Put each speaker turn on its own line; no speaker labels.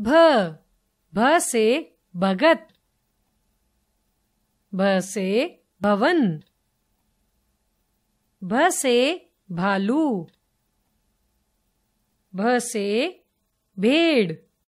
भ भ से भगत भ से भवन भ से भालू भ से भेड़